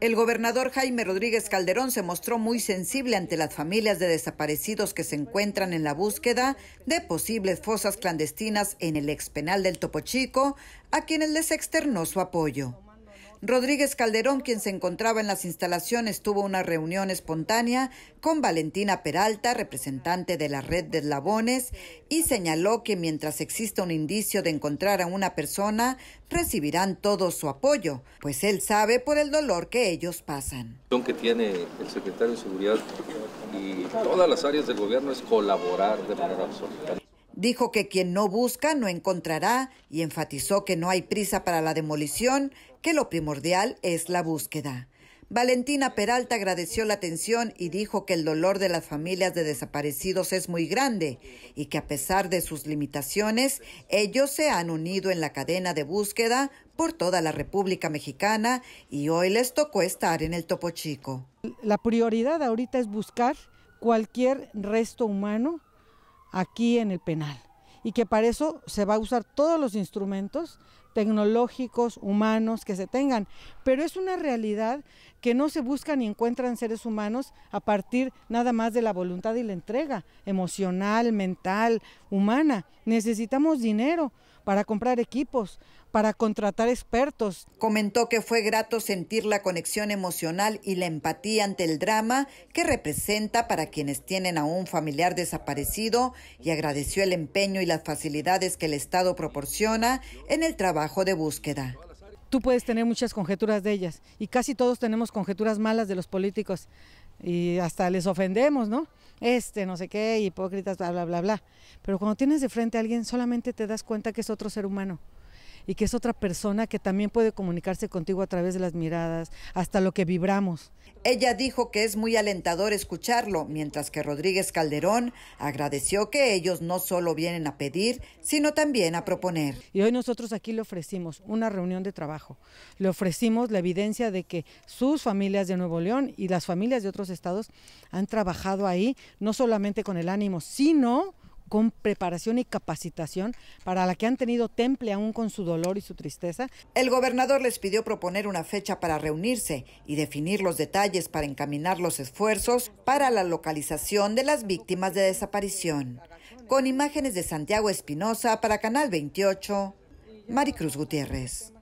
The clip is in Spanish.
El gobernador Jaime Rodríguez Calderón se mostró muy sensible ante las familias de desaparecidos que se encuentran en la búsqueda de posibles fosas clandestinas en el expenal del Topo Chico, a quienes les externó su apoyo. Rodríguez Calderón, quien se encontraba en las instalaciones, tuvo una reunión espontánea con Valentina Peralta, representante de la red de eslabones, y señaló que mientras exista un indicio de encontrar a una persona, recibirán todo su apoyo, pues él sabe por el dolor que ellos pasan. que tiene el secretario de Seguridad y todas las áreas del gobierno es colaborar de manera absoluta. Dijo que quien no busca no encontrará y enfatizó que no hay prisa para la demolición que lo primordial es la búsqueda. Valentina Peralta agradeció la atención y dijo que el dolor de las familias de desaparecidos es muy grande y que a pesar de sus limitaciones, ellos se han unido en la cadena de búsqueda por toda la República Mexicana y hoy les tocó estar en el Topo Chico. La prioridad ahorita es buscar cualquier resto humano aquí en el penal y que para eso se va a usar todos los instrumentos tecnológicos, humanos que se tengan, pero es una realidad que no se buscan ni encuentran seres humanos a partir nada más de la voluntad y la entrega emocional, mental, humana. Necesitamos dinero para comprar equipos, para contratar expertos. Comentó que fue grato sentir la conexión emocional y la empatía ante el drama que representa para quienes tienen a un familiar desaparecido y agradeció el empeño y las facilidades que el Estado proporciona en el trabajo de búsqueda. Tú puedes tener muchas conjeturas de ellas y casi todos tenemos conjeturas malas de los políticos y hasta les ofendemos, ¿no? Este, no sé qué, hipócritas, bla, bla, bla, bla. Pero cuando tienes de frente a alguien solamente te das cuenta que es otro ser humano y que es otra persona que también puede comunicarse contigo a través de las miradas, hasta lo que vibramos. Ella dijo que es muy alentador escucharlo, mientras que Rodríguez Calderón agradeció que ellos no solo vienen a pedir, sino también a proponer. Y hoy nosotros aquí le ofrecimos una reunión de trabajo, le ofrecimos la evidencia de que sus familias de Nuevo León y las familias de otros estados han trabajado ahí, no solamente con el ánimo, sino con preparación y capacitación para la que han tenido temple aún con su dolor y su tristeza. El gobernador les pidió proponer una fecha para reunirse y definir los detalles para encaminar los esfuerzos para la localización de las víctimas de desaparición. Con imágenes de Santiago Espinosa para Canal 28, Maricruz Gutiérrez.